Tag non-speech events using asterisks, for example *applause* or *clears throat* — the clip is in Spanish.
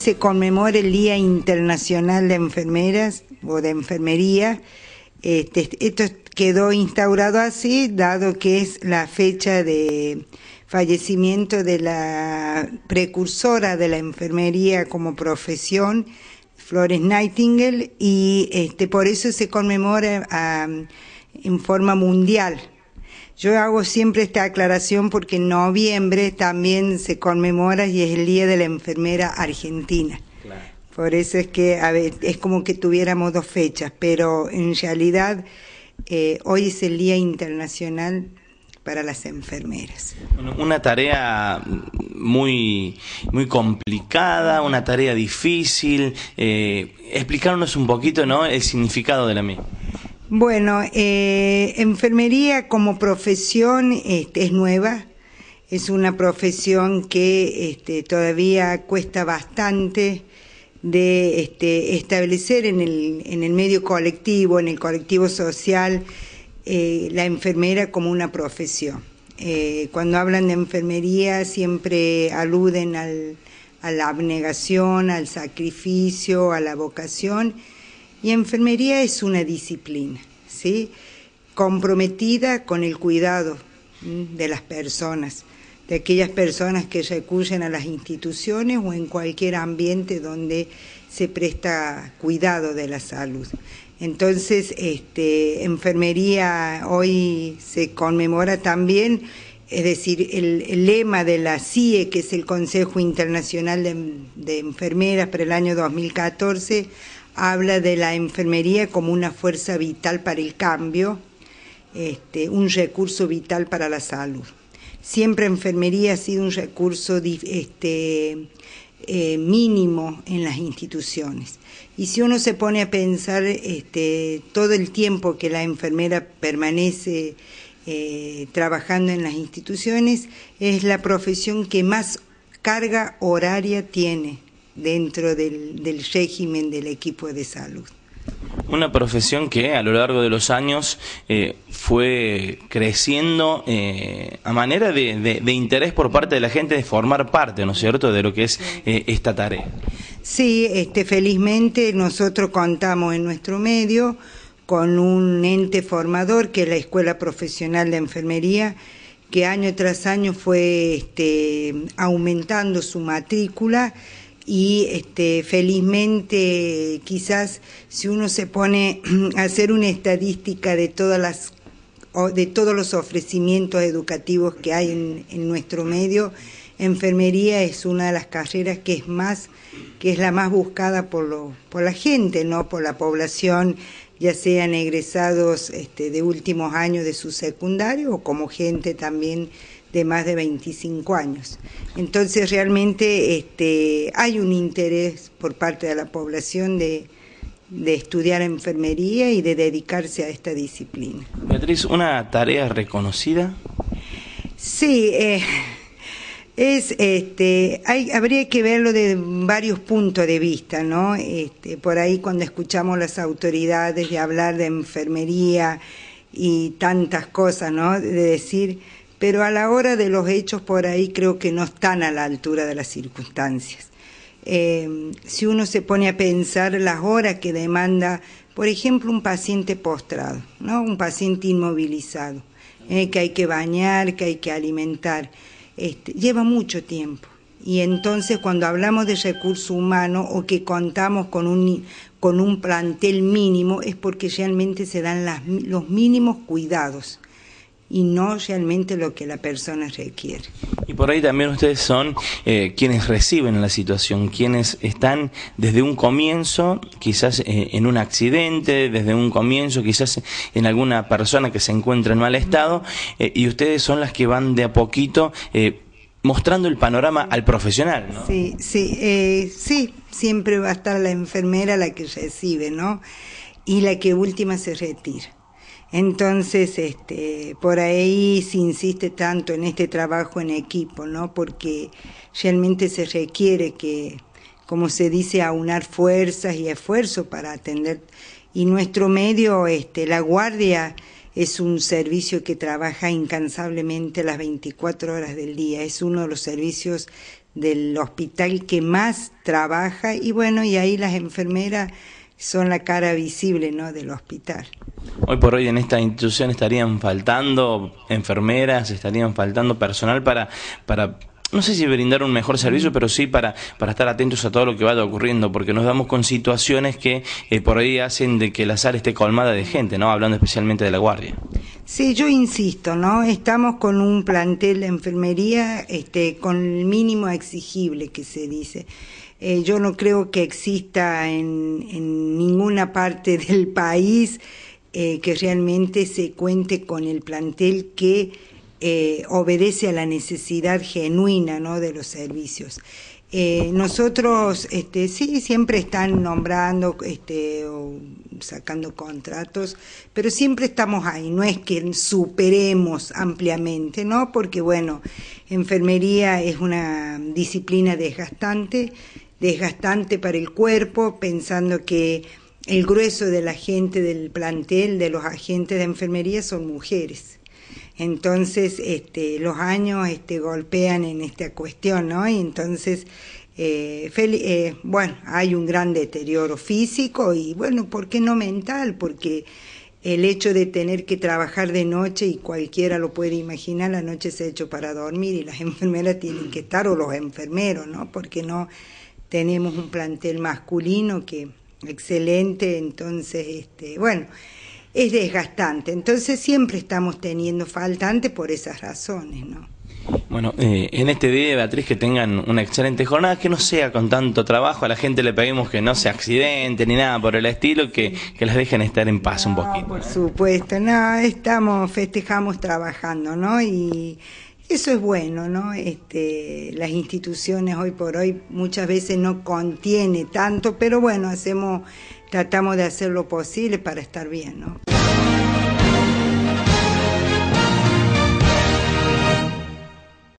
se conmemora el Día Internacional de Enfermeras o de Enfermería. Este, esto quedó instaurado así, dado que es la fecha de fallecimiento de la precursora de la enfermería como profesión, Flores Nightingale, y este, por eso se conmemora en forma mundial. Yo hago siempre esta aclaración porque en noviembre también se conmemora y es el Día de la Enfermera Argentina. Por eso es que es como que tuviéramos dos fechas, pero en realidad eh, hoy es el Día Internacional para las enfermeras. Una tarea muy, muy complicada, una tarea difícil. Eh, explicarnos un poquito ¿no? el significado de la misma. Bueno, eh, enfermería como profesión este, es nueva, es una profesión que este, todavía cuesta bastante de este, establecer en el, en el, medio colectivo, en el colectivo social, eh, la enfermera como una profesión. Eh, cuando hablan de enfermería siempre aluden al, a la abnegación, al sacrificio, a la vocación y enfermería es una disciplina, ¿sí? comprometida con el cuidado de las personas, de aquellas personas que recurren a las instituciones o en cualquier ambiente donde se presta cuidado de la salud. Entonces, este, enfermería hoy se conmemora también, es decir, el, lema de la CIE, que es el Consejo Internacional de Enfermeras para el año 2014, habla de la enfermería como una fuerza vital para el cambio, este, un recurso vital para la salud. Siempre enfermería ha sido un recurso este, eh, mínimo en las instituciones. Y si uno se pone a pensar este, todo el tiempo que la enfermera permanece eh, trabajando en las instituciones, es la profesión que más carga horaria tiene dentro del, régimen del equipo de salud. Una profesión que a lo largo de los años eh, fue creciendo eh, a manera de, interés por parte de la gente de formar parte, ¿no es cierto?, de lo que es eh, esta tarea. Sí, este, felizmente nosotros contamos en nuestro medio con un ente formador que es la Escuela Profesional de Enfermería, que año tras año fue este, aumentando su matrícula y este, felizmente quizás si uno se pone *clears throat* a hacer una estadística de todas las de todos los ofrecimientos educativos que hay en, nuestro medio, enfermería es una de las carreras que es más que es la más buscada por por la gente no por la población ya sean egresados este, de últimos años de su secundario o como gente también de más de 25 años. Entonces realmente este, hay un interés por parte de la población de, estudiar enfermería y de dedicarse a esta disciplina. Beatriz, ¿una tarea reconocida? Sí, eh, es este habría que verlo de varios puntos de vista no este, por ahí cuando escuchamos las autoridades de hablar de enfermería y tantas cosas no de decir pero a la hora de los hechos por ahí creo que no están a la altura de las circunstancias em, si uno se pone a pensar las horas que demanda por ejemplo un paciente postrado no un paciente inmovilizado eh, que hay que bañar que hay que alimentar este, lleva mucho tiempo. Y entonces cuando hablamos de recurso humano o que contamos con un, con un plantel mínimo es porque realmente se dan los mínimos cuidados y no realmente lo que la persona requiere. Y por ahí también ustedes son eh, quienes reciben la situación, quienes están desde un comienzo, quizás eh, en un accidente, desde un comienzo, quizás en alguna persona que se encuentra en mal estado, eh, y ustedes son las que van de a poquito mostrando el panorama al profesional, ¿no? Sí, sí, sí, siempre va a estar la enfermera la que recibe, ¿no? Y la que última se retira entonces, este, por ahí se insiste tanto en este trabajo en equipo, ¿no? Porque realmente se requiere que, como se dice, aunar fuerzas y esfuerzo para atender. Y nuestro medio, este, la guardia, es un servicio que trabaja incansablemente las 24 horas del día. Es uno de los servicios del hospital que más trabaja y bueno, y ahí las enfermeras son la cara visible ¿no? del hospital. Hoy por hoy en esta institución estarían faltando enfermeras, estarían faltando personal para, para no sé si brindar un mejor servicio, pero sí para, para estar atentos a todo lo que vaya ocurriendo, porque nos damos con situaciones que eh, por ahí hacen de que la sala esté colmada de gente, ¿no? Hablando especialmente de la guardia. Sí, yo insisto, ¿no? Estamos con un plantel de enfermería este, con el mínimo exigible que se dice. Eh, yo no creo que exista en, ninguna parte *laughs* del país eh, que realmente se cuente con el plantel que eh, obedece a la necesidad genuina de los servicios. nosotros, este, sí, siempre están nombrando este, o sacando contratos, pero siempre estamos ahí, no es que superemos ampliamente, ¿no? Porque, bueno, enfermería es una disciplina desgastante, desgastante para el cuerpo, pensando que el grueso de la gente del plantel, de los agentes de enfermería, son mujeres. Entonces, este, los años este, golpean en esta cuestión, ¿no? Y entonces, eh, eh, bueno, hay un gran deterioro físico y, bueno, ¿por qué no mental? Porque el hecho de tener que trabajar de noche y cualquiera lo puede imaginar, la noche se ha hecho para dormir y las *laughs* enfermeras tienen que estar, o los enfermeros, ¿no? Porque no tenemos un plantel masculino que excelente, entonces, este, bueno, es desgastante. Entonces siempre estamos teniendo faltante por esas razones, ¿no? Bueno, eh, en este día, Beatriz, que tengan una excelente jornada, que no sea con tanto trabajo, a la gente le pedimos que no se accidente ni nada por el estilo, que, que las dejen estar en paz un poquito. Por supuesto, no, estamos, festejamos trabajando, ¿no? Y eso es bueno, ¿no? Este, las instituciones hoy por hoy muchas veces no contiene tanto, pero bueno, hacemos, tratamos de hacer lo posible para estar bien, ¿no?